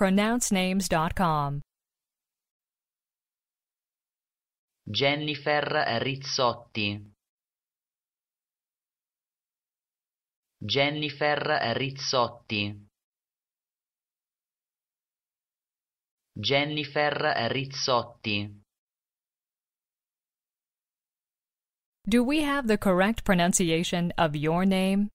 pronouncenames.com. Jennifer Rizzotti. Jennifer Rizzotti. Jennifer Rizzotti. Do we have the correct pronunciation of your name?